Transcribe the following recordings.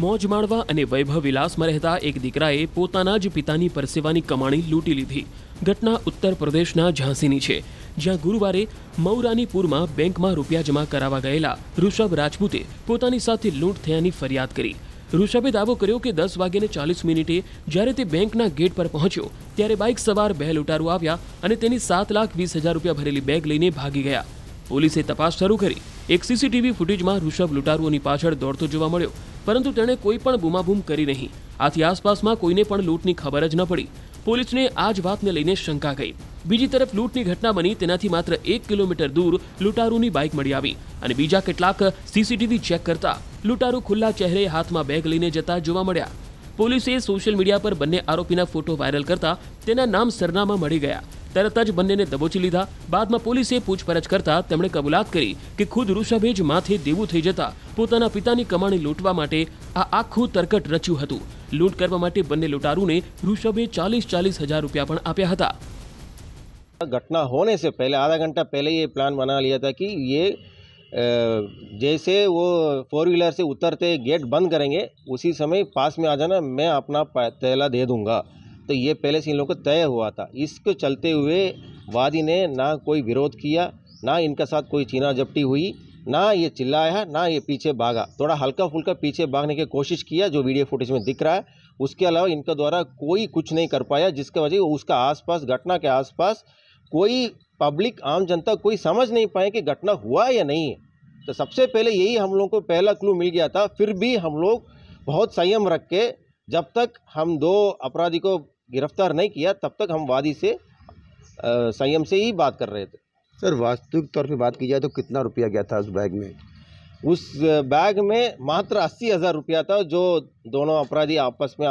મોજ માણવા અને વૈભવ વિલાસમાં રહેતા એક દીકરાએ પોતાના જ પિતાની પરસેવાની કમાણી લૂંટી લીધી ઘટના ઉત્તર પ્રદેશના ઝાંસીની છે જ્યાં ગુરુવારે મૌરાનીપુરમાં બેંકમાં રૂપિયા જમા કરાવવા ગયેલા ઋષભ રાજપૂતે પોતાની સાથે લૂંટ થયાની ફરિયાદ કરી ઋષભે દાવો કર્યો કે દસ વાગ્યાને ચાલીસ મિનિટે જ્યારે તે બેંકના ગેટ પર પહોંચ્યો ત્યારે બાઇક સવાર બે લૂંટારો આવ્યા અને તેની સાત લાખ વીસ હજાર રૂપિયા ભરેલી બેગ લઈને ભાગી ગયા પોલીસે તપાસ શરૂ કરી એક સીસીટીવી ફૂટેજમાં રુષભ લૂટારુઓની પાછળ દોડતો જોવા મળ્યો પરંતુ તેણે કોઈ પણ બૂમાબૂમ કરી નહીં આથી આસપાસમાં કોઈને પણ લૂંટની ખબર જ ન પડી પોલીસે આ જ વાતને લઈને શંકા ગઈ બીજી તરફ લૂંટની ઘટના બની તેનાથી માત્ર 1 કિલોમીટર દૂર લૂટારુની બાઇક મળી આવી અને બીજા કેટલાક સીસીટીવી ચેક કરતા લૂટારુ ખુલ્લા ચહેરા હાથમાં બેગ લઈને જતાં જોવા મળ્યા પોલીસે સોશિયલ મીડિયા પર બને આરોપીના ફોટો વાયરલ કરતા તેના નામ સરનામા મળી ગયા ત્યારે તાડજ બન્નેને ધબોચલીધા બાદમાં પોલીસ હે પૂછપરછ કરતા તેમણે કબૂલાત કરી કે ખુદ ઋષભેજ માથે દેવું થઈ જતાં પોતાના પિતાની કમાણી લૂંટવા માટે આ આખું તરકટ રચ્યું હતું લૂંટ કરવા માટે બન્ને લૂટારુને ઋષભે 40-40000 રૂપિયા પણ આપ્યા હતા આ ઘટના હોને સે પહેલા 1/2 કલાક પહેલા એ પ્લાન બના લિયા તા કે યે જેસે વો 4 व्हीલર સે ઉતરતે ગેટ બંધ કરેંગે ઉસી સમય પાસ મે આ જના મે અપના તેલા દે દુંગા तो ये पहले से इन लोगों को तय हुआ था इसके चलते हुए वादी ने ना कोई विरोध किया ना इनका साथ कोई चीना झपटी हुई ना ये चिल्लाया ना ये पीछे भागा थोड़ा हल्का फुल्का पीछे भागने की कोशिश किया जो वीडियो फुटेज में दिख रहा है उसके अलावा इनके द्वारा कोई कुछ नहीं कर पाया जिसके वजह उसका आसपास घटना के आसपास कोई पब्लिक आम जनता कोई समझ नहीं पाए कि घटना हुआ या नहीं है तो सबसे पहले यही हम लोगों को पहला क्लू मिल गया था फिर भी हम लोग बहुत संयम रख के जब तक हम दो अपराधी को गिरफ्तार नहीं किया तब तक हम वादी से संयम से ही बात कर रहे थे सर वास्तविक तौर पे बात की जाए तो कितना रुपया गया था उस बैग में उस बैग में मात्र अस्सी हज़ार रुपया था जो दोनों अपराधी आपस में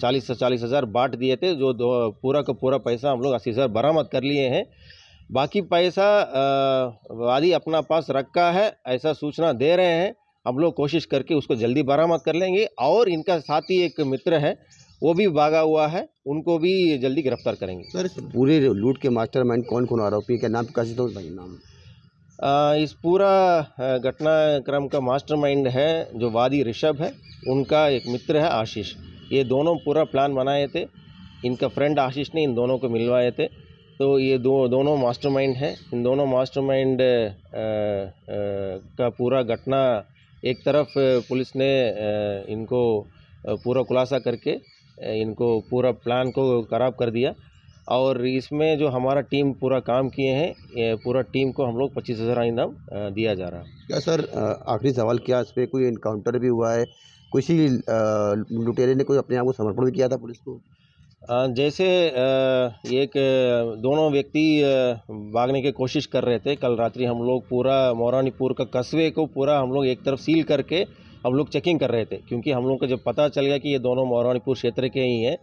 चालीस से चालीस हज़ार बांट दिए थे जो पूरा का पूरा पैसा हम लोग अस्सी हज़ार बरामद कर लिए हैं बाकी पैसा वादी अपना पास रखा है ऐसा सूचना दे रहे हैं हम लोग कोशिश करके उसको जल्दी बरामद कर लेंगे और इनका साथ ही एक मित्र है वो भी भागा हुआ है उनको भी जल्दी गिरफ्तार करेंगे सर पूरे लूट के मास्टरमाइंड कौन कौन आरोपी के नाम कैसे तो भाई नाम आ, इस पूरा घटनाक्रम का मास्टरमाइंड है जो वादी ऋषभ है उनका एक मित्र है आशीष ये दोनों पूरा प्लान बनाए थे इनका फ्रेंड आशीष ने इन दोनों को मिलवाए थे तो ये दो दोनों मास्टरमाइंड हैं इन दोनों मास्टरमाइंड का पूरा घटना एक तरफ पुलिस ने इनको पूरा खुलासा करके इनको पूरा प्लान को ख़राब कर दिया और इसमें जो हमारा टीम पूरा काम किए हैं पूरा टीम को हम लोग पच्चीस हज़ार इनाम दिया जा रहा है क्या सर आखिरी सवाल क्या इस पर कोई इनकाउंटर भी हुआ है किसी लुटेरे ने कोई अपने आप को समर्पण भी किया था पुलिस को जैसे एक दोनों व्यक्ति भागने की कोशिश कर रहे थे कल रात्रि हम लोग पूरा मौरानीपुर का कस्बे को पूरा हम लोग एक तरफ सील करके हम लोग चेकिंग कर रहे थे क्योंकि हम लोग को जब पता चल गया कि ये दोनों मौरानीपुर क्षेत्र के ही हैं